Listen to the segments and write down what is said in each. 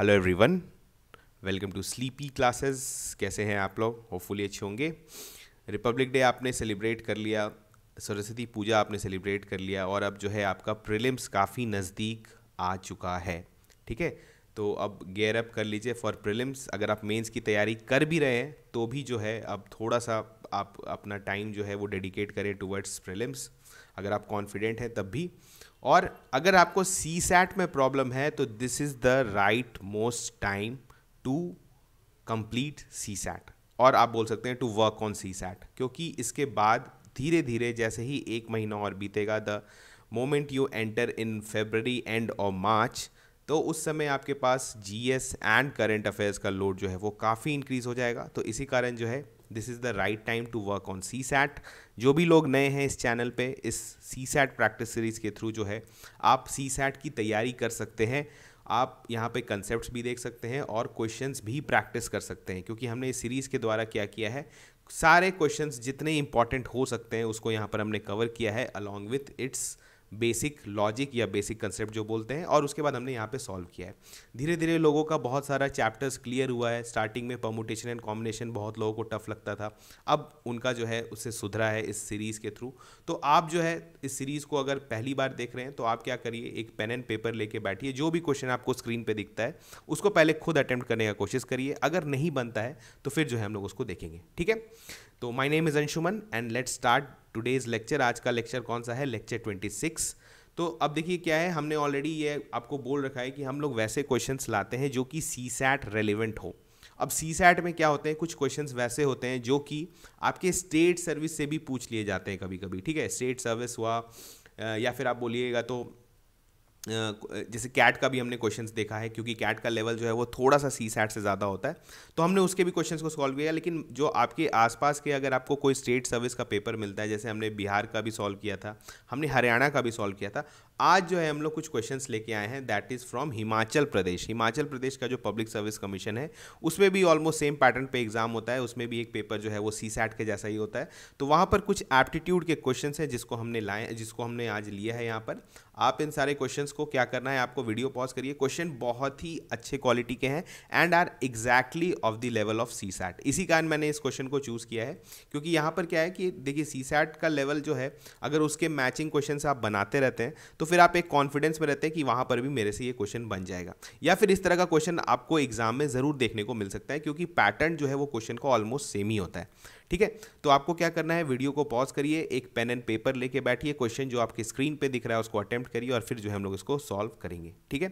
hello everyone welcome to sleepy classes कैसे हैं आप लोग होपफुली अच्छे होंगे रिपब्लिक डे आपने सेलिब्रेट कर लिया सरस्वती पूजा आपने सेलिब्रेट कर लिया और अब जो है आपका प्रिलिम्स काफ़ी नज़दीक आ चुका है ठीक है तो अब गेयर अप कर लीजिए फॉर प्रिलिम्स अगर आप मेंस की तैयारी कर भी रहे हैं तो भी जो है अब थोड़ा सा आप अपना टाइम जो है वो डेडिकेट करें टुवर्ड्स प्रिलिम्स अगर आप कॉन्फिडेंट हैं तब भी और अगर आपको सी सैट में प्रॉब्लम है तो this is the right most time to complete C SAT और आप बोल सकते हैं to work on C SAT क्योंकि इसके बाद धीरे धीरे जैसे ही एक महीना और बीतेगा the moment you enter in February and और मार्च तो उस समय आपके पास जीएस एंड करेंट अफेयर्स का लोड जो है वो काफ़ी इंक्रीज़ हो जाएगा तो इसी कारण जो है this is the right time to work on C SAT जो भी लोग नए हैं इस चैनल पे इस सी सैट प्रैक्टिस सीरीज़ के थ्रू जो है आप सी सैट की तैयारी कर सकते हैं आप यहाँ पे कंसेप्ट भी देख सकते हैं और क्वेश्चंस भी प्रैक्टिस कर सकते हैं क्योंकि हमने इस सीरीज़ के द्वारा क्या किया है सारे क्वेश्चंस जितने इंपॉर्टेंट हो सकते हैं उसको यहाँ पर हमने कवर किया है along with its basic logic या बेसिक कंसेप्ट जो बोलते हैं और उसके बाद हमने यहाँ पे सॉल्व किया है धीरे धीरे लोगों का बहुत सारा चैप्टर्स क्लियर हुआ है स्टार्टिंग में परमोटेशन एंड कॉम्बिनेशन बहुत लोगों को टफ लगता था अब उनका जो है उससे सुधरा है इस सीरीज़ के थ्रू तो आप जो है इस सीरीज़ को अगर पहली बार देख रहे हैं तो आप क्या करिए एक पेन एंड पेपर लेके बैठिए जो भी क्वेश्चन आपको स्क्रीन पर दिखता है उसको पहले खुद अटैम्प्ट करने का कोशिश करिए अगर नहीं बनता है तो फिर जो है हम लोग उसको देखेंगे ठीक है तो my name is Anshuman and let's start today's lecture आज का लेक्चर कौन सा है लेक्चर ट्वेंटी सिक्स तो अब देखिए क्या है हमने ऑलरेडी ये आपको बोल रखा है कि हम लोग वैसे क्वेश्चंस लाते हैं जो कि सी सैट रेलिवेंट हो अब सी सैट में क्या होते हैं कुछ क्वेश्चन वैसे होते हैं जो कि आपके स्टेट सर्विस से भी पूछ लिए जाते हैं कभी कभी ठीक है स्टेट सर्विस हुआ या फिर आप बोलिएगा तो जैसे कैट का भी हमने क्वेश्चन देखा है क्योंकि कैट का लेवल जो है वो थोड़ा सा सी सैट से ज़्यादा होता है तो हमने उसके भी क्वेश्चन को सॉल्व किया लेकिन जो आपके आसपास के अगर आपको कोई स्टेट सर्विस का पेपर मिलता है जैसे हमने बिहार का भी सॉल्व किया था हमने हरियाणा का भी सॉल्व किया था आज जो है हम लोग कुछ क्वेश्चंस लेके आए हैं that is from Himachal Pradesh Himachal Pradesh का जो पब्लिक सर्विस कमीशन है उसमें भी ऑलमोस्ट सेम पैटर्न पे एग्जाम होता है उसमें भी एक पेपर जो है वो सी सैट के जैसा ही होता है तो वहाँ पर कुछ एप्टीट्यूड के क्वेश्चन हैं जिसको हमने लाए जिसको हमने आज लिया है यहाँ पर आप इन सारे क्वेश्चन को क्या करना है आपको वीडियो पॉज करिए क्वेश्चन बहुत ही अच्छे क्वालिटी के हैं and are exactly of the level of C SAT इसी कारण मैंने इस क्वेश्चन को चूज़ किया है क्योंकि यहाँ पर क्या है कि देखिए सी सैट का लेवल जो है अगर उसके मैचिंग क्वेश्चन आप बनाते रहते हैं तो फिर आप एक कॉन्फिडेंस में रहते हैं कि वहाँ पर भी मेरे से ये क्वेश्चन बन जाएगा या फिर इस तरह का क्वेश्चन आपको एग्जाम में ज़रूर देखने को मिल सकता है क्योंकि पैटर्न जो है वो क्वेश्चन का ऑलमोस्ट सेम ही होता है ठीक है तो आपको क्या करना है वीडियो को पॉज करिए एक पेन एंड पेपर लेके बैठिए क्वेश्चन जो आपकी स्क्रीन पर दिख रहा है उसको अटेम्प्ट करिए और फिर जो है हम लोग इसको सॉल्व करेंगे ठीक है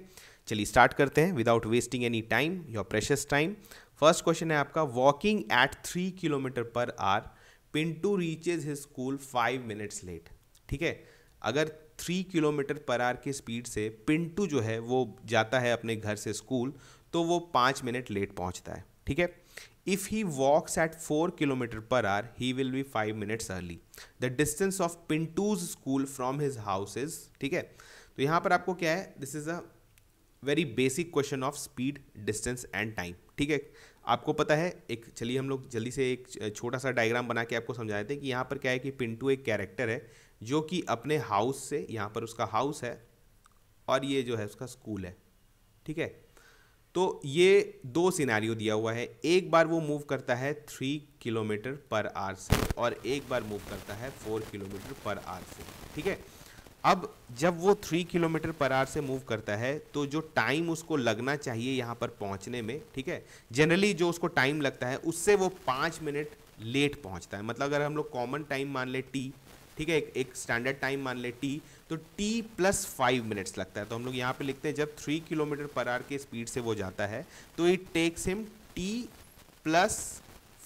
चलिए स्टार्ट करते हैं without wasting any time your precious time first question है आपका walking at three kilometre per hour Pintu reaches his school five minutes late ठीक है अगर थ्री किलोमीटर पर आर की स्पीड से पिंटू जो है वो जाता है अपने घर से स्कूल तो वो पाँच मिनट लेट पहुँचता है ठीक है if he walks at four kilometre per hour he will be five minutes early the distance of Pintu's school from his house ठीक है तो यहाँ पर आपको क्या है this is a very basic question of speed distance and time ठीक है आपको पता है एक चलिए हम लोग जल्दी से एक छोटा सा डायग्राम बना के आपको समझा देते हैं कि यहाँ पर क्या है कि पिंटू एक कैरेक्टर है जो कि अपने हाउस से यहाँ पर उसका हाउस है और ये जो है उसका स्कूल है ठीक है तो ये दो सिनेरियो दिया हुआ है एक बार वो मूव करता है थ्री किलोमीटर पर आर से और एक बार मूव करता है फोर किलोमीटर पर आर से ठीक है अब जब वो थ्री किलोमीटर पर आर से मूव करता है तो जो टाइम उसको लगना चाहिए यहाँ पर पहुँचने में ठीक है जनरली जो उसको टाइम लगता है उससे वो पाँच मिनट लेट पहुँचता है मतलब अगर हम लोग कॉमन टाइम मान ले टी ठीक है एक एक स्टैंडर्ड टाइम मान ले टी तो टी प्लस फाइव मिनट्स लगता है तो हम लोग यहाँ पे लिखते हैं जब थ्री किलोमीटर पर आर के स्पीड से वो जाता है तो it takes him T plus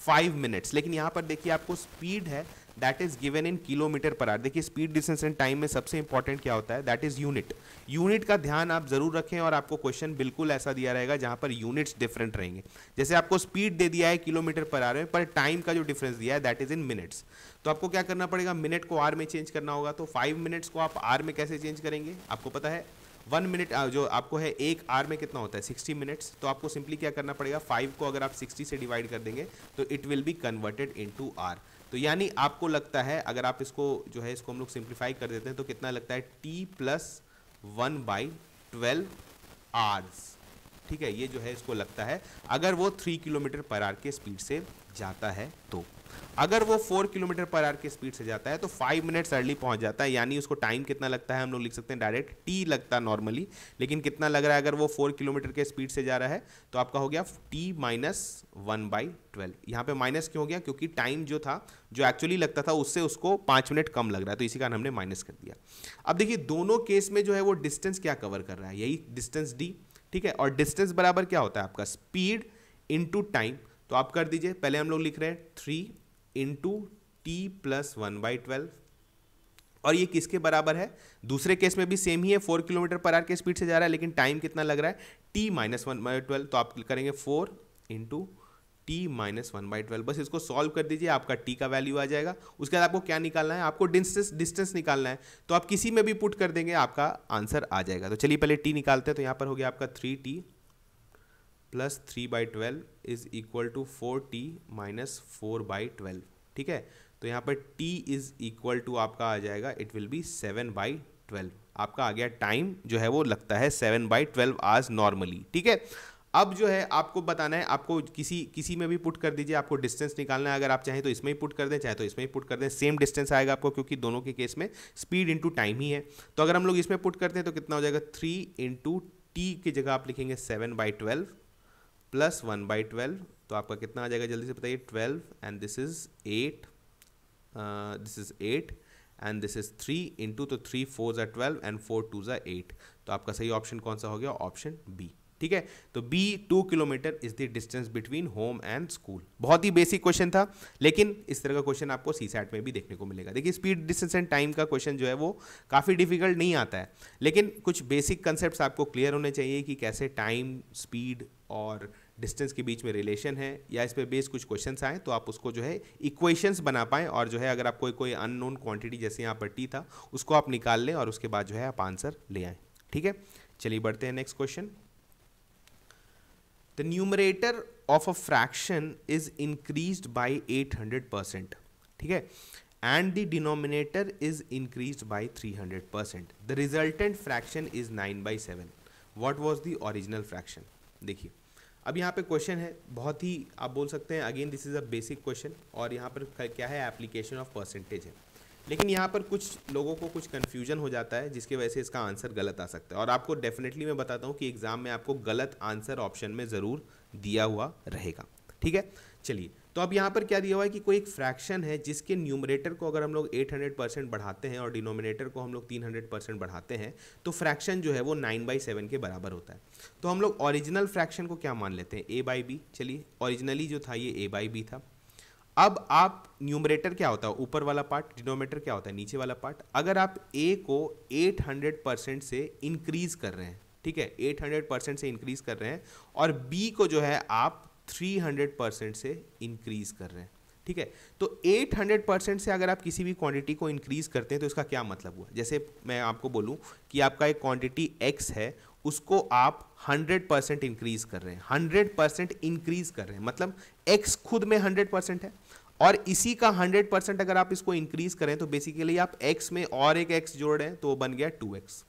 five minutes लेकिन यहाँ पर देखिए आपको स्पीड है that is given in kilometre per hour देखिए स्पीड डिस्टेंस एंड टाइम में सबसे इंपॉर्टेंट क्या होता है दैट इज यूनिट यूनिट का ध्यान आप जरूर रखें और आपको क्वेश्चन बिल्कुल ऐसा दिया रहेगा जहां पर यूनिट्स डिफरेंट रहेंगे जैसे आपको स्पीड दे दिया है किलोमीटर पर आर में पर टाइम का जो डिफरेंस दिया है दैट इज इन मिनट्स तो आपको क्या करना पड़ेगा मिनट को आर में चेंज करना होगा तो फाइव मिनट्स को आप आर में कैसे चेंज करेंगे आपको पता है वन मिनट जो आपको है एक आर में कितना होता है सिक्सटी मिनट्स तो आपको सिंपली क्या करना पड़ेगा फाइव को अगर आप सिक्सटी से डिवाइड कर देंगे तो it will be converted in hour तो यानी आपको लगता है अगर आप इसको जो है इसको हम लोग सिंप्लीफाई कर देते हैं तो कितना लगता है T plus one by twelve hours ठीक है ये जो है इसको लगता है अगर वो थ्री किलोमीटर पर आर के स्पीड से जाता है तो अगर वो फोर किलोमीटर पर आर की स्पीड से जाता है तो फाइव मिनट्स अर्ली पहुंच जाता है यानी उसको टाइम कितना लगता है हम लोग लिख सकते हैं डायरेक्ट टी लगता है नॉर्मली लेकिन कितना लग रहा है अगर वो फोर किलोमीटर के स्पीड से जा रहा है तो आपका हो गया T minus one by twelve यहाँ पे माइनस क्यों हो गया क्योंकि टाइम जो था जो एक्चुअली लगता था उससे उसको पाँच मिनट कम लग रहा है तो इसी कारण हमने माइनस कर दिया अब देखिए दोनों केस में जो है वो डिस्टेंस क्या कवर कर रहा है यही डिस्टेंस डी ठीक है और डिस्टेंस बराबर क्या होता है आपका स्पीड इंटू टाइम तो आप कर दीजिए पहले हम लोग लिख रहे हैं three into T plus one by twelve और ये किसके बराबर है दूसरे केस में भी सेम ही है फोर किलोमीटर पर आर के स्पीड से जा रहा है लेकिन टाइम कितना लग रहा है T minus one by twelve तो आप करेंगे four into T minus one by twelve बस इसको सॉल्व कर दीजिए आपका टी का वैल्यू आ जाएगा उसके बाद आपको क्या निकालना है आपको डिस्टेंस डिस्टेंस निकालना है तो आप किसी में भी पुट कर देंगे आपका आंसर आ जाएगा तो चलिए पहले टी निकालते हैं तो यहाँ पर हो गया आपका three T plus three by twelve is equal to four T minus four by twelve ठीक है तो यहाँ पर t इज इक्वल टू आपका आ जाएगा it will be seven by twelve आपका आ गया टाइम जो है वो लगता है सेवन बाई ट्वेल्व आज नॉर्मली ठीक है अब जो है आपको बताना है आपको किसी किसी में भी पुट कर दीजिए आपको डिस्टेंस निकालना है अगर आप चाहें तो इसमें ही पुट कर दें चाहे तो इसमें ही पुट कर दें सेम डिस्टेंस आएगा आपको क्योंकि दोनों के केस में स्पीड इंटू टाइम ही है तो अगर हम लोग इसमें पुट करते हैं तो कितना हो जाएगा थ्री इंटू टी की जगह आप लिखेंगे seven by twelve plus one by twelve तो आपका कितना आ जाएगा जल्दी से बताइए twelve and this is eight this is eight and this is three into तो थ्री फोर ज़ा ट्वेल्व एंड फोर टू ज़ा एट तो आपका सही ऑप्शन कौन सा हो गया ऑप्शन बी ठीक है तो B two kilometre is the distance between home and school बहुत ही बेसिक क्वेश्चन था लेकिन इस तरह का क्वेश्चन आपको सी सैट में भी देखने को मिलेगा देखिए स्पीड डिस्टेंस एंड टाइम का क्वेश्चन जो है वो काफ़ी डिफिकल्ट नहीं आता है लेकिन कुछ बेसिक कंसेप्ट आपको क्लियर होने चाहिए कि कैसे टाइम स्पीड और डिस्टेंस के बीच में रिलेशन है या इस पर बेस कुछ क्वेश्चन आएँ तो आप उसको जो है इक्वेशंस बना पाएँ और जो है अगर आप कोई कोई अननोन क्वांटिटी जैसे यहाँ पर टी था उसको आप निकाल लें और उसके बाद जो है आप आंसर ले आएँ ठीक है चलिए बढ़ते हैं next question the numerator of a fraction is increase by eight hundred percent ठीक है denominator is increase by three hundred percent the resultant fraction is nine by seven what was the original fraction देखिए अब यहाँ पे question है बहुत ही आप बोल सकते हैं again this is a basic question और यहाँ पर क्या है एप्लीकेशन ऑफ परसेंटेज है लेकिन यहाँ पर कुछ लोगों को कुछ कन्फ्यूजन हो जाता है जिसकी वजह से इसका आंसर गलत आ सकता है और आपको डेफिनेटली मैं बताता हूँ कि एग्ज़ाम में आपको गलत आंसर ऑप्शन में ज़रूर दिया हुआ रहेगा ठीक है चलिए तो अब यहाँ पर क्या दिया हुआ है कि कोई एक फ्रैक्शन है जिसके न्यूमरेटर को अगर हम लोग 800 परसेंट बढ़ाते हैं और डिनोमिनेटर को हम लोग 300 परसेंट बढ़ाते हैं तो फ्रैक्शन जो है वो 9 बाई सेवन के बराबर होता है तो हम लोग ओरिजिनल फ्रैक्शन को क्या मान लेते हैं ए बाई बी चलिए ओरिजिनली जो था ये ए बाई बी था अब आप न्यूमरेटर क्या होता है ऊपर वाला पार्ट डिनोमिनेटर क्या होता है नीचे वाला पार्ट अगर आप ए को एट परसेंट से इंक्रीज कर रहे हैं ठीक है 800 परसेंट से इंक्रीज कर रहे हैं और बी को जो है आप 300 परसेंट से इंक्रीज कर रहे हैं ठीक है तो 800 परसेंट से अगर आप किसी भी क्वांटिटी को इंक्रीज करते हैं तो इसका क्या मतलब हुआ जैसे मैं आपको बोलूं कि आपका एक क्वांटिटी x है उसको आप 100 परसेंट इंक्रीज कर रहे हैं 100 परसेंट इंक्रीज कर रहे हैं मतलब x खुद में 100 परसेंट है और इसी का 100 परसेंट अगर आप इसको इंक्रीज करें तो बेसिकली आप x में और एक x जोड़ रहे हैं तो वो बन गया 2x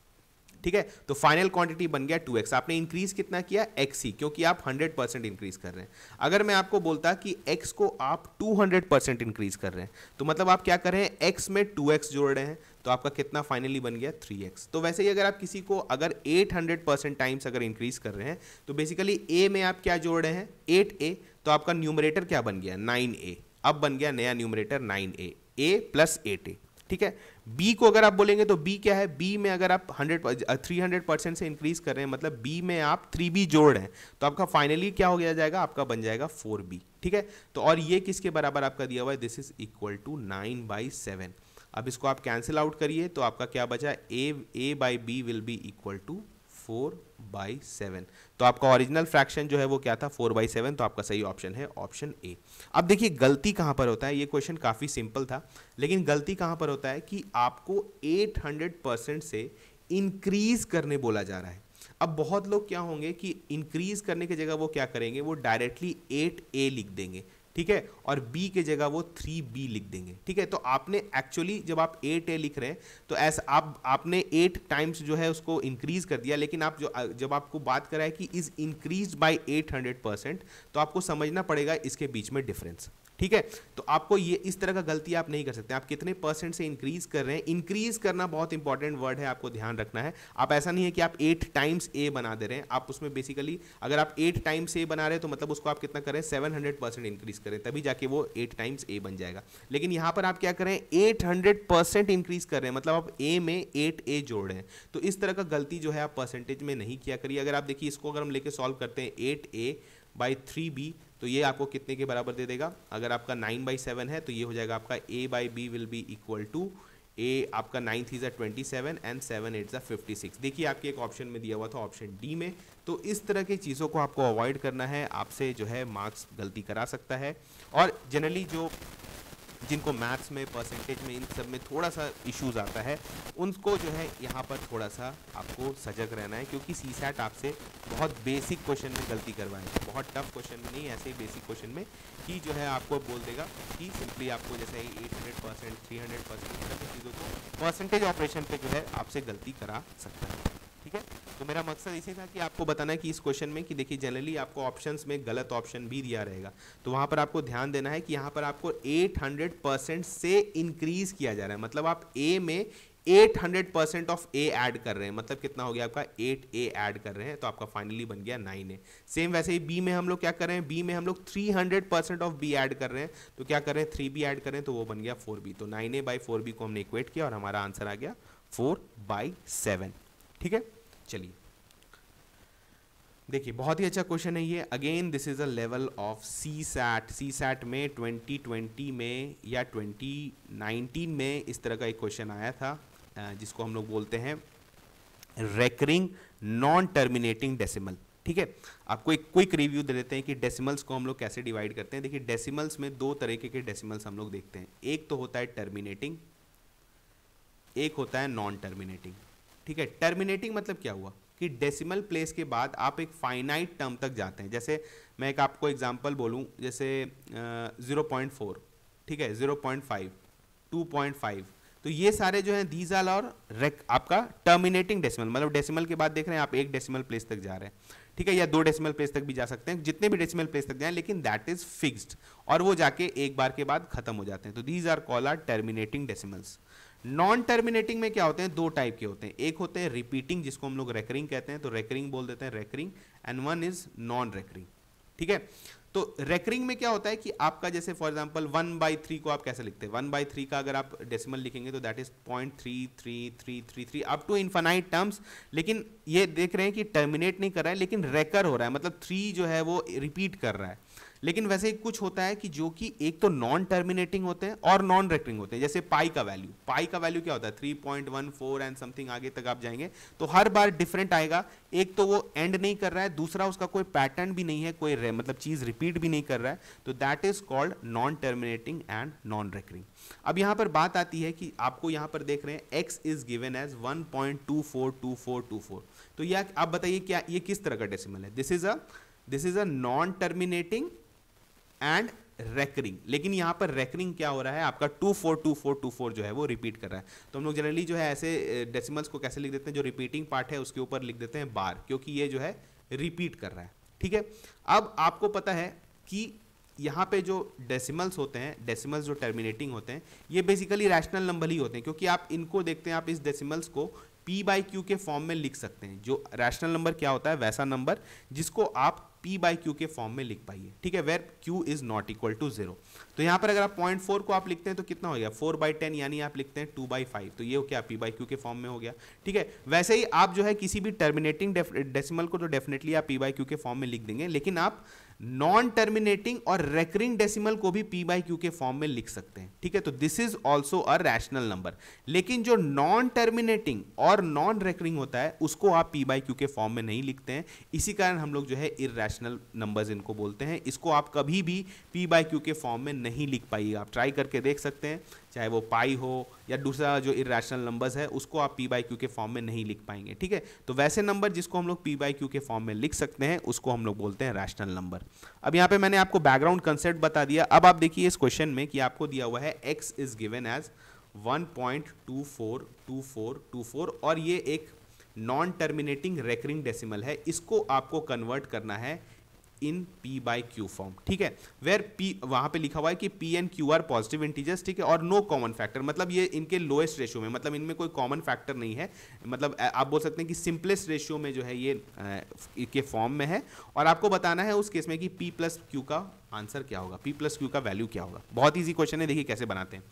ठीक है तो फाइनल क्वांटिटी बन गया टू एक्स आपने इंक्रीज कितना किया एक्स ही क्योंकि आप हंड्रेड परसेंट इंक्रीज कर रहे हैं अगर मैं आपको बोलता कि एक्स को आप टू हंड्रेड परसेंट इंक्रीज कर रहे हैं तो मतलब आप क्या कर रहे हैं एक्स में टू एक्स जोड़ रहे हैं तो आपका कितना फाइनली बन गया 3x तो वैसे ही अगर आप किसी को अगर हंड्रेड परसेंट टाइम्स अगर इंक्रीज कर रहे हैं तो बेसिकली ए में आप क्या जोड़ रहे हैं ए तो आपका न्यूमरेटर क्या बन गया ए अब बन गया नया numerator A A plus eight ठीक है बी को अगर आप बोलेंगे तो बी क्या है बी में अगर आप 100 300 परसेंट से इंक्रीज कर रहे हैं मतलब बी में आप थ्री बी जोड़ रहे हैं तो आपका फाइनली क्या हो गया जाएगा आपका बन जाएगा फोर बी ठीक है तो और ये किसके बराबर आपका दिया हुआ है this is equal to nine by seven अब इसको आप कैंसिल आउट करिए तो आपका क्या बचा A A by B will be equal to four by seven तो आपका ओरिजिनल फ्रैक्शन जो है वो क्या था फोर बाई सेवन तो आपका सही ऑप्शन है ऑप्शन ए अब देखिए गलती कहाँ पर होता है ये क्वेश्चन काफ़ी सिंपल था लेकिन गलती कहाँ पर होता है कि आपको एट हंड्रेड परसेंट से इंक्रीज करने बोला जा रहा है अब बहुत लोग क्या होंगे कि इंक्रीज करने की जगह वो क्या करेंगे वो डायरेक्टली एट ए लिख देंगे ठीक है और बी के जगह वो थ्री बी लिख देंगे ठीक है तो आपने एक्चुअली जब आप एट ए लिख रहे हैं तो ऐसा आप आपने एट टाइम्स जो है उसको इंक्रीज कर दिया लेकिन आप जो जब आपको बात करा है कि is increase by eight hundred percent तो आपको समझना पड़ेगा इसके बीच में डिफरेंस ठीक है तो आपको ये इस तरह का गलती आप नहीं कर सकते आप कितने परसेंट से इंक्रीज कर रहे हैं इंक्रीज करना बहुत इंपॉर्टेंट वर्ड है आपको ध्यान रखना है आप ऐसा नहीं है कि आप एट टाइम्स ए बना दे रहे हैं आप उसमें बेसिकली अगर आप एट टाइम्स ए बना रहे हैं तो मतलब उसको आप कितना करें सेवन हंड्रेड परसेंट इंक्रीज करें तभी जाके वो एट टाइम्स ए बन जाएगा लेकिन यहां पर आप क्या करें एट हंड्रेड परसेंट इंक्रीज कर रहे हैं मतलब आप ए में एट ए जोड़ रहे हैं तो इस तरह का गलती जो है आप परसेंटेज में नहीं किया करिए अगर आप देखिए इसको अगर हम लेके सॉल्व करते हैं eight A by three B तो ये आपको कितने के बराबर दे देगा अगर आपका नाइन बाई सेवन है तो ये हो जाएगा आपका A by B will be equal to A आपका ninth is twenty seven and seven eight ज़ा फिफ्टी सिक्स देखिए आपके एक ऑप्शन में दिया हुआ था ऑप्शन डी में तो इस तरह की चीज़ों को आपको अवॉइड करना है आपसे जो है मार्क्स गलती करा सकता है और जनरली जो जिनको मैथ्स में परसेंटेज में इन सब में थोड़ा सा इश्यूज आता है उनको जो है यहाँ पर थोड़ा सा आपको सजग रहना है क्योंकि सी सैट आपसे बहुत बेसिक क्वेश्चन में गलती करवाएगा बहुत टफ क्वेश्चन में नहीं ऐसे ही बेसिक क्वेश्चन में कि जो है आपको बोल देगा कि सिंपली आपको जैसे eight hundred percent three hundred percent सब चीज़ों को परसेंटेज ऑपरेशन पर जो है आपसे गलती करा सकता है ठीक है तो मेरा मकसद इसी था कि आपको बताना है कि इस क्वेश्चन में कि देखिए जनरली आपको ऑप्शंस में गलत ऑप्शन भी दिया रहेगा तो वहाँ पर आपको ध्यान देना है कि यहाँ पर आपको 800 परसेंट से इंक्रीज़ किया जा रहा है मतलब आप ए में 800 परसेंट ऑफ ए ऐड कर रहे हैं मतलब कितना हो गया आपका 8 ए ऐड कर रहे हैं तो आपका फाइनली बन गया 9 ए सेम वैसे ही बी में हम लोग क्या कर रहे हैं बी में हम लोग 300 परसेंट ऑफ बी ऐड कर रहे हैं तो क्या कर रहे हैं थ्री बी ऐड कर रहे हैं तो वो बन गया फोर बी तो nine A by four B को हमने इक्वेट किया और हमारा आंसर आ गया फोर बाई सेवन ठीक है चलिए देखिए बहुत ही अच्छा क्वेश्चन है ये again this is a level of C SAT C SAT में 2020 में या 2019 में इस तरह का एक क्वेश्चन आया था जिसको हम लोग बोलते हैं रेकरिंग नॉन टर्मिनेटिंग डेसिमल ठीक है आपको एक क्विक रिव्यू दे देते हैं कि डेसिमल्स को हम लोग कैसे डिवाइड करते हैं देखिए डेसिमल्स में दो तरीके के डेसिमल्स हम लोग देखते हैं एक तो होता है टर्मिनेटिंग एक होता है नॉन टर्मिनेटिंग ठीक है टर्मिनेटिंग मतलब क्या हुआ कि डेसिमल प्लेस के बाद आप एक फाइनाइट टर्म तक जाते हैं जैसे मैं एक आपको एग्जांपल बोलूं जैसे ज़ीरो पॉइंट फोर ठीक है zero point five two point five तो ये सारे जो हैं दीज आल और रेक आपका टर्मिनेटिंग डेसिमल मतलब डेसिमल के बाद देख रहे हैं आप एक डेसिमल प्लेस तक जा रहे हैं ठीक है या दो डेसिमल प्लेस तक भी जा सकते हैं जितने भी डेसिमल प्लेस तक जाएं लेकिन दैट इज फिक्स्ड और वो जाके एक बार के बाद खत्म हो जाते हैं तो these are call are terminating decimals non terminating में क्या होते हैं दो टाइप के होते हैं एक होते हैं रिपीटिंग जिसको हम लोग रेकरिंग कहते हैं तो रेकरिंग बोल देते हैं recurring and one is non recurring ठीक है तो रेकरिंग में क्या होता है कि आपका जैसे for example one by three को आप कैसे लिखते हैं वन बाई थ्री का अगर आप डेसिमल लिखेंगे तो that is point three three three three three up to infinite terms लेकिन ये देख रहे हैं कि टर्मिनेट नहीं कर रहा है लेकिन रेकर हो रहा है मतलब थ्री जो है वो रिपीट कर रहा है लेकिन वैसे कुछ होता है कि जो कि एक तो नॉन टर्मिनेटिंग होते हैं और नॉन रेकरिंग होते हैं जैसे पाई का वैल्यू पाई का वैल्यू क्या होता है three point one four and something आगे तक आप जाएंगे तो हर बार डिफरेंट आएगा एक तो वो एंड नहीं कर रहा है दूसरा उसका कोई पैटर्न भी नहीं है कोई मतलब चीज़ रिपीट भी नहीं कर रहा है तो that is called non terminating and non recurring अब यहां पर बात आती है कि आपको यहां पर देख रहे हैं X is given as one point two four two four two four तो यह आप बताइए क्या ये किस तरह का डेसिमल है this is a this is a non terminating and recurring लेकिन यहाँ पर रेकरिंग क्या हो रहा है आपका two four two four two four जो है वो रिपीट कर रहा है तो हम लोग जनरली जो है ऐसे डेसिमल्स को कैसे लिख देते हैं जो रिपीटिंग पार्ट है उसके ऊपर लिख देते हैं बार क्योंकि ये जो है रिपीट कर रहा है ठीक है अब आपको पता है कि यहाँ पे जो डेसिमल्स होते हैं डेसिमल्स जो टर्मिनेटिंग होते हैं ये बेसिकली रैशनल नंबर ही होते हैं क्योंकि आप इनको देखते हैं आप इस डेसिमल्स को पी बाई क्यू के फॉर्म में लिख सकते हैं जो रैशनल नंबर क्या होता है वैसा नंबर जिसको आप पी बाई क्यू के फॉर्म में लिख पाइए ठीक है where q is not equal to zero तो यहाँ पर अगर आप पॉइंट फोर को आप लिखते हैं तो कितना हो गया फोर बाई टेन यानी आप लिखते हैं टू बाई फाइव तो ये हो क्या पी बाई क्यू के फॉर्म में हो गया ठीक है वैसे ही आप जो है किसी भी टर्मिनेटिंग डेसिमल को तो डेफिनेटली आप पी बाई क्यू के फॉर्म में लिख देंगे लेकिन आप नॉन टर्मिनेटिंग और रेकरिंग डेसिमल को भी पी बाई क्यू के फॉर्म में लिख सकते हैं ठीक है तो this is also a rational number लेकिन जो नॉन टर्मिनेटिंग और नॉन रेकरिंग होता है उसको आप पी बाई क्यू के फॉर्म में नहीं लिखते हैं इसी कारण हम लोग जो है इरेशनल नंबर्स इनको बोलते हैं इसको आप कभी भी पी बाई क्यू के फॉर्म में नहीं लिख पाइए आप ट्राई करके देख सकते हैं चाहे वो पाई हो या दूसरा जो इरेशनल नंबर्स है उसको आप पी बाई क्यू के फॉर्म में नहीं लिख पाएंगे ठीक है तो वैसे नंबर जिसको हम लोग पी बाई क्यू के फॉर्म में लिख सकते हैं उसको हम लोग बोलते हैं रैशनल नंबर अब यहाँ पे मैंने आपको बैकग्राउंड कंसेप्ट बता दिया अब आप देखिए इस क्वेश्चन में कि आपको दिया हुआ है x is given as four और ये एक नॉन टर्मिनेटिंग रेकरिंग डेसिमल है इसको आपको कन्वर्ट करना है in p by q form ठीक है वेर पी वहां पे लिखा हुआ है कि p and q are positive integers ठीक है और नो कॉमन फैक्टर मतलब ये इनके लोएस्ट रेशियो में मतलब इनमें कोई कॉमन फैक्टर नहीं है मतलब आप बोल सकते हैं कि सिंपलेस्ट रेशियो में जो है ये के फॉर्म में है और आपको बताना है उस केस में कि पी प्लस क्यू का आंसर क्या होगा पी प्लस क्यू का वैल्यू क्या होगा बहुत ईजी क्वेश्चन है देखिए कैसे बनाते हैं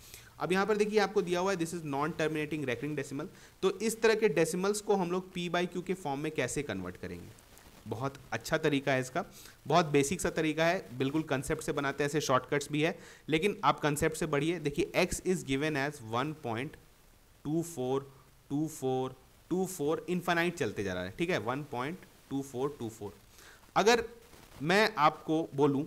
अब यहाँ पर देखिए आपको दिया हुआ है this is non terminating recurring decimal तो इस तरह के डेसिमल्स को हम लोग पी बाई क्यू के फॉर्म में कैसे कन्वर्ट करेंगे बहुत अच्छा तरीका है इसका बहुत बेसिक सा तरीका है बिल्कुल कंसेप्ट से बनाते हैं ऐसे शॉर्टकट्स भी है लेकिन आप कंसेप्ट से बढ़िए देखिए x is given as one point two four two four two four infinite चलते जा रहा है ठीक है one point two four two four अगर मैं आपको बोलूँ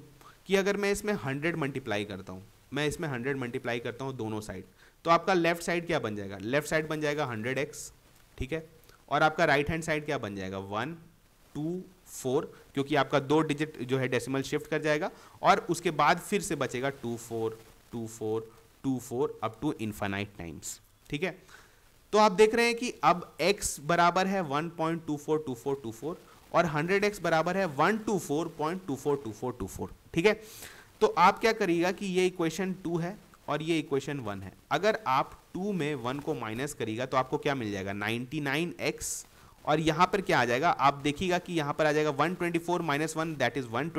कि अगर मैं इसमें हंड्रेड मल्टीप्लाई करता हूँ मैं इसमें हंड्रेड मल्टीप्लाई करता हूँ दोनों साइड तो आपका लेफ्ट साइड क्या बन जाएगा लेफ्ट साइड बन जाएगा हंड्रेड एक्स ठीक है और आपका राइट हैंड साइड क्या बन जाएगा वन टू फोर क्योंकि आपका दो डिजिट जो है डेसिमल शिफ्ट कर जाएगा और उसके बाद फिर से बचेगा two four two four two four up to infinite times ठीक है तो आप देख रहे हैं कि अब x बराबर है 1.242424 और 100x बराबर है 124.242424 ठीक है तो आप क्या करिएगा कि ये इक्वेशन 2 है और ये इक्वेशन 1 है अगर आप 2 में 1 को माइनस करिएगा तो आपको क्या मिल जाएगा 99x और यहां पर क्या आ जाएगा आप देखिएगा कि यहां पर आ जाएगा 124 twenty four minus one that is one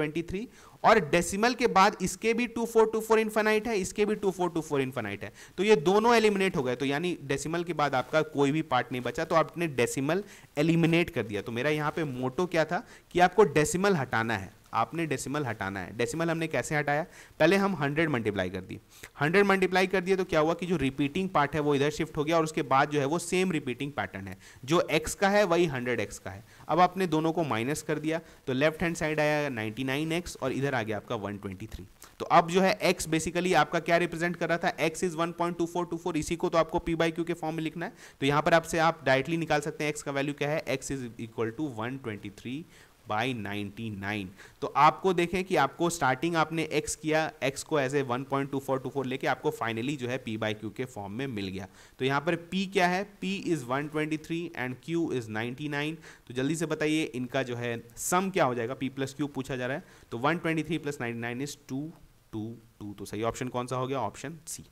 और डेसिमल के बाद इसके भी 2424 इनफाइनाइट है इसके भी 2424 इनफाइनाइट है तो ये दोनों एलिमिनेट हो गए तो यानी डेसिमल के बाद आपका कोई भी पार्ट नहीं बचा तो आपने डेसिमल एलिमिनेट कर दिया तो मेरा यहां पे मोटो क्या था कि आपको डेसिमल हटाना है आपने डेसिमल हटाना है डेसिमल हमने कैसे हटाया पहले हम हंड्रेड मल्टीप्लाई कर दिए हंड्रेड मल्टीप्लाई कर दिए तो क्या हुआ कि जो रिपीटिंग पार्ट है वो इधर शिफ्ट हो गया और उसके बाद जो है वो सेम रिपीटिंग पैटर्न है जो एक्स का है वही हंड्रेड एक्स का है अब आपने दोनों को माइनस कर दिया तो लेफ्ट हैंड साइड आया नाइन्टी नाइन एक्स और इधर आ गया आपका वन ट्वेंटी थ्री तो अब जो है एक्स बेसिकली आपका क्या रिप्रेजेंट कर रहा था x is one point two four two four इसी को तो आपको पी बाई क्यू के फॉर्म में लिखना है तो यहां पर आपसे आप डायरेक्टली निकाल सकते हैं एक्स का वैल्यू क्या है x is equal to one twenty three by 99 तो आपको देखें कि आपको स्टार्टिंग आपने एक्स किया एक्स को एज ए 1.2424 लेके आपको फाइनली जो है पी बाई क्यू के फॉर्म में मिल गया तो यहाँ पर पी क्या है p is 123 and q is 99 तो जल्दी से बताइए इनका जो है सम क्या हो जाएगा पी प्लस क्यू पूछा जा रहा है तो 123 प्लस नाइन इज़ टू तो सही ऑप्शन कौन सा हो गया ऑप्शन सी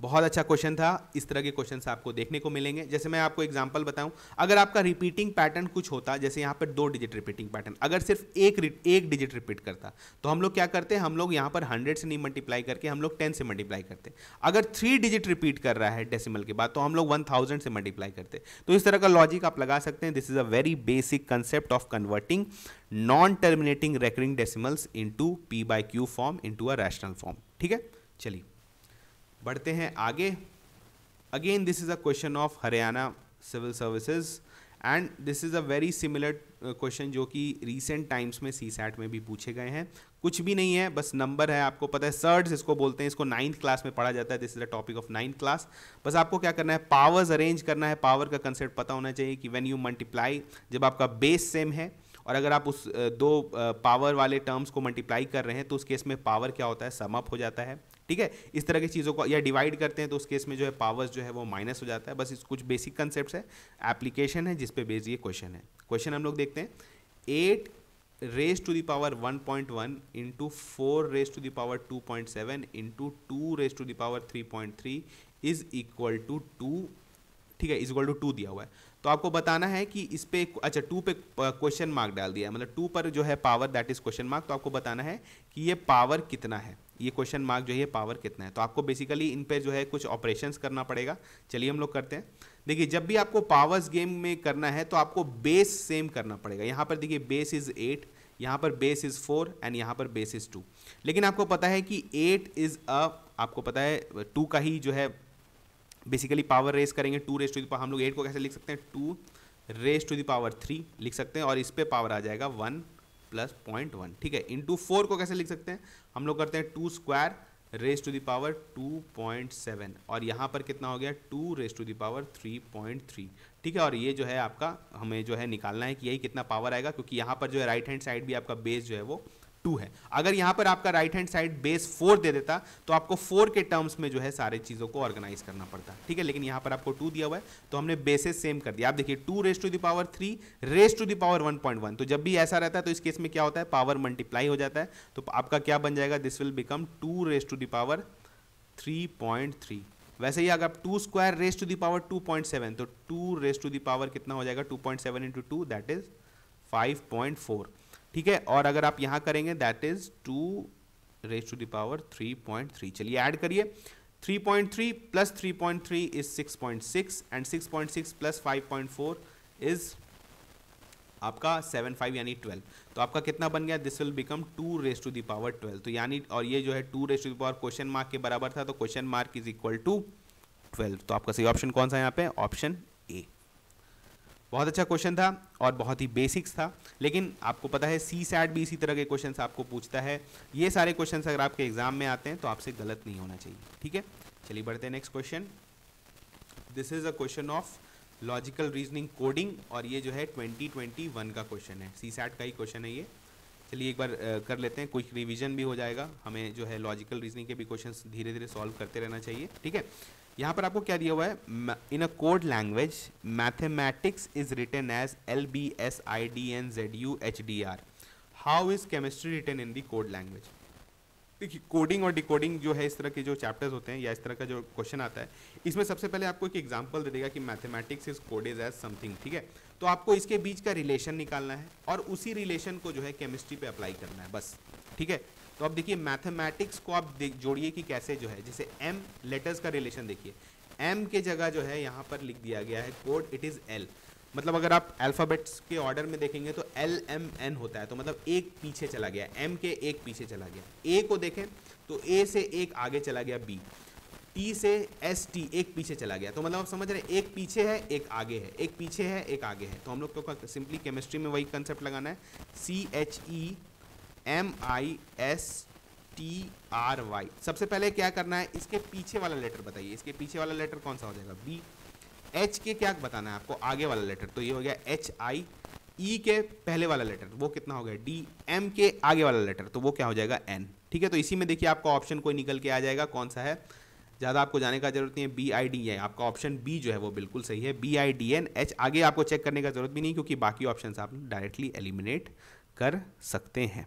बहुत अच्छा क्वेश्चन था इस तरह के क्वेश्चन आपको देखने को मिलेंगे जैसे मैं आपको एग्जाम्पल बताऊं अगर आपका रिपीटिंग पैटर्न कुछ होता जैसे यहाँ पर दो डिजिट रिपीटिंग पैटर्न अगर सिर्फ एक एक डिजिट रिपीट करता तो हम लोग क्या करते हैं हम लोग यहाँ पर हंड्रेड से नहीं मल्टीप्लाई करके हम लोग टेन से मल्टीप्लाई करते अगर थ्री डिजिट रिपीट कर रहा है डेसिमल के बाद तो हम लोग वन थाउजेंड से मल्टीप्लाई करते तो इस तरह का लॉजिक आप लगा सकते हैं this is a very basic concept of converting non terminating recurring decimals into p by q form into a rational form ठीक है चलिए बढ़ते हैं आगे again this is a question of Haryana civil services and this is a very similar question जो कि recent times में सी SAT में भी पूछे गए हैं कुछ भी नहीं है बस नंबर है आपको पता है सर्ड्स इसको बोलते हैं इसको नाइन्थ क्लास में पढ़ा जाता है this is the topic of ninth class बस आपको क्या करना है पावर्स अरेंज करना है पावर का कंसेप्ट पता होना चाहिए कि वेन यू मल्टीप्लाई जब आपका बेस सेम है और अगर आप उस uh, दो पावर uh, वाले टर्म्स को मल्टीप्लाई कर रहे हैं तो उस केस में पावर क्या होता है समअप हो जाता है ठीक है इस तरह की चीज़ों को या डिवाइड करते हैं तो उस केस में जो है पावर्स जो है वो माइनस हो जाता है बस इस कुछ बेसिक कंसेप्ट है एप्लीकेशन है जिसपे बेस ये क्वेश्चन है क्वेश्चन हम लोग देखते हैं eight raise to the power one point one into four raise to the power two point seven into two raise to the power three point three is equal to two ठीक है इज इक्वल टू टू दिया हुआ है तो आपको बताना है कि इस पे अच्छा टू पे क्वेश्चन मार्क डाल दिया है मतलब टू पर जो है power that is question mark तो आपको बताना है कि ये पावर कितना है ये क्वेश्चन मार्क जो है पावर कितना है तो आपको बेसिकली इन पर जो है कुछ ऑपरेशन करना पड़ेगा चलिए हम लोग करते हैं देखिए जब भी आपको पावर्स गेम में करना है तो आपको बेस सेम करना पड़ेगा यहाँ पर देखिए बेस इज़ एट यहाँ पर बेस इज़ फोर एंड यहाँ पर बेस इज़ टू लेकिन आपको पता है कि एट इज़ अ आपको पता है टू का ही जो है बेसिकली पावर रेस करेंगे two raise to the power हम लोग एट को कैसे लिख सकते हैं two raise to the power three लिख सकते हैं और इस पर पावर आ जाएगा वन प्लस पॉइंट वन ठीक है इंटू फोर को कैसे लिख सकते हैं हम लोग करते हैं two square raise to the power two point seven और यहाँ पर कितना हो गया two raise to the power three point three ठीक है और ये जो है आपका हमें जो है निकालना है कि यही कितना पावर आएगा क्योंकि यहाँ पर जो है राइट हैंड साइड भी आपका बेस जो है वो टू है अगर यहाँ पर आपका right hand side base four दे देता तो आपको फोर के टर्म्स में जो है सारे चीज़ों को ऑर्गेनाइज करना पड़ता ठीक है लेकिन यहाँ पर आपको टू दिया हुआ है तो हमने बेसिस सेम कर दिया आप देखिए two raise to the power three raise to the power one point one तो जब भी ऐसा रहता है तो इस केस में क्या होता है पावर मल्टीप्लाई हो जाता है तो आपका क्या बन जाएगा this will become two raise to the power three point three वैसे ही अगर आप two square raise to the power two point seven तो टू रेस टू दावर कितना हो जाएगा two point seven into two that is five point four ठीक है और अगर आप यहां करेंगे that is two raise to the power three point three चलिए ऐड करिए three point three plus three point three is six point six and six point six plus five point four is आपका सेवन फाइव यानी twelve तो आपका कितना बन गया this will become two raise to the power twelve तो यानी और ये जो है two raise to the power question mark के बराबर था तो question mark is equal to twelve तो आपका सही ऑप्शन कौन सा है यहाँ पे ऑप्शन ए बहुत अच्छा क्वेश्चन था और बहुत ही बेसिक्स था लेकिन आपको पता है सी सैट भी इसी तरह के क्वेश्चन आपको पूछता है ये सारे क्वेश्चन अगर आपके एग्जाम में आते हैं तो आपसे गलत नहीं होना चाहिए ठीक है चलिए बढ़ते हैं next question this is a question of logical reasoning coding और ये जो है 2021 का क्वेश्चन है सी सैट का ही क्वेश्चन है ये चलिए एक बार कर लेते हैं क्विक रिवीजन भी हो जाएगा हमें जो है लॉजिकल रीजनिंग के भी क्वेश्चन धीरे धीरे सॉल्व करते रहना चाहिए ठीक है यहाँ पर आपको क्या दिया हुआ है in a code language mathematics is written as L B S I D N Z U H D R how is chemistry written in the code language देखिए कोडिंग और डिकोडिंग जो है इस तरह के जो चैप्टर्स होते हैं या इस तरह का जो क्वेश्चन आता है इसमें सबसे पहले आपको एक एग्जांपल दे देगा कि mathematics is code is as something ठीक है तो आपको इसके बीच का रिलेशन निकालना है और उसी रिलेशन को जो है केमिस्ट्री पे अप्लाई करना है बस ठीक है तो अब देखिए मैथमेटिक्स को आप जोड़िए कि कैसे जो है जैसे एम लेटर्स का रिलेशन देखिए एम के जगह जो है यहाँ पर लिख दिया गया है कोड इट इज़ एल मतलब अगर आप अल्फ़ाबेट्स के ऑर्डर में देखेंगे तो एल एम एन होता है तो मतलब एक पीछे चला गया एम के एक पीछे चला गया ए को देखें तो ए से एक आगे चला गया बी टी से एस टी एक पीछे चला गया तो मतलब आप समझ रहे हैं एक पीछे है एक आगे है एक पीछे है एक आगे है तो हम लोग को सिंपली केमिस्ट्री में वही कंसेप्ट लगाना है C H E M I S T R Y सबसे पहले क्या करना है इसके पीछे वाला लेटर बताइए इसके पीछे वाला लेटर कौन सा हो जाएगा बी एच के क्या बताना है आपको आगे वाला लेटर तो ये हो गया एच आई ई के पहले वाला लेटर वो कितना हो गया डी एम के आगे वाला लेटर तो वो क्या हो जाएगा एन ठीक है तो इसी में देखिए आपका ऑप्शन कोई निकल के आ जाएगा कौन सा है ज़्यादा आपको जाने का जरूरत नहीं है बी आई डी है आपका ऑप्शन बी जो है वो बिल्कुल सही है B I D N H आगे आपको चेक करने का जरूरत भी नहीं क्योंकि बाकी ऑप्शन आप डायरेक्टली एलिमिनेट कर सकते हैं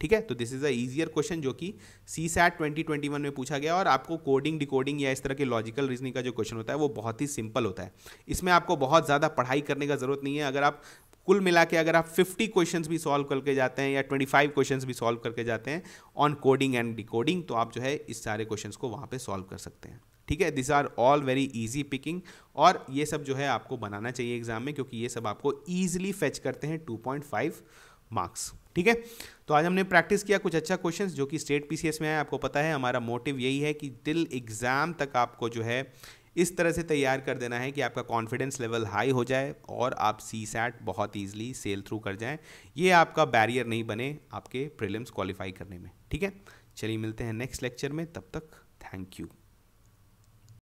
ठीक है तो this is a easier question जो कि C SAT twenty twenty one में पूछा गया और आपको कोडिंग डिकोडिंग या इस तरह के लॉजिकल रीजनिंग का जो क्वेश्चन होता है वो बहुत ही सिंपल होता है इसमें आपको बहुत ज़्यादा पढ़ाई करने का ज़रूरत नहीं है अगर आप कुल मिला के अगर आप 50 क्वेश्चंस भी सॉल्व करके जाते हैं या 25 क्वेश्चंस भी सॉल्व करके जाते हैं ऑन कोडिंग एंड डिकोडिंग तो आप जो है इस सारे क्वेश्चंस को वहाँ पे सॉल्व कर सकते हैं ठीक है this are all very easy picking और ये सब जो है आपको बनाना चाहिए एग्जाम में क्योंकि ये सब आपको ईजिली फेच करते हैं टू मार्क्स ठीक है तो आज हमने प्रैक्टिस किया कुछ अच्छा क्वेश्चंस जो कि स्टेट पीसीएस में है आपको पता है हमारा मोटिव यही है कि टिल एग्ज़ाम तक आपको जो है इस तरह से तैयार कर देना है कि आपका कॉन्फिडेंस लेवल हाई हो जाए और आप सी सैट बहुत ईजिली सेल थ्रू कर जाएं ये आपका बैरियर नहीं बने आपके प्रिलिम्स क्वालिफाई करने में ठीक है चलिए मिलते हैं नेक्स्ट लेक्चर में तब तक थैंक यू